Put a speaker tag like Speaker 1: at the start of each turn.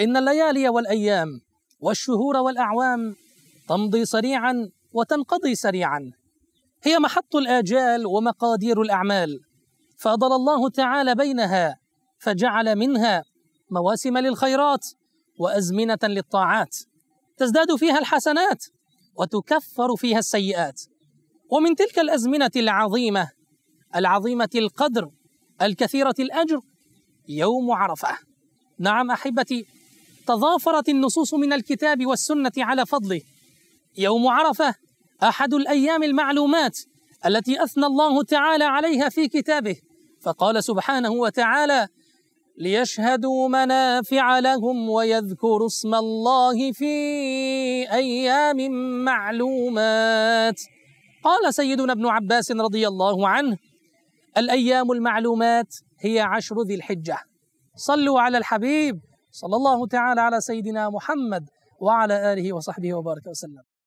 Speaker 1: إن الليالي والأيام والشهور والأعوام تمضي سريعا وتنقضي سريعا هي محط الآجال ومقادير الأعمال فأضل الله تعالى بينها فجعل منها مواسم للخيرات وأزمنة للطاعات تزداد فيها الحسنات وتكفر فيها السيئات ومن تلك الأزمنة العظيمة العظيمة القدر الكثيرة الأجر يوم عرفة نعم أحبتي تضافرت النصوص من الكتاب والسنة على فضله يوم عرفة أحد الأيام المعلومات التي أثنى الله تعالى عليها في كتابه فقال سبحانه وتعالى ليشهدوا منافع لهم ويذكروا اسم الله في أيام معلومات قال سيدنا ابن عباس رضي الله عنه الأيام المعلومات هي عشر ذي الحجة صلوا على الحبيب صلى الله تعالى على سيدنا محمد وعلى آله وصحبه وبارك وسلم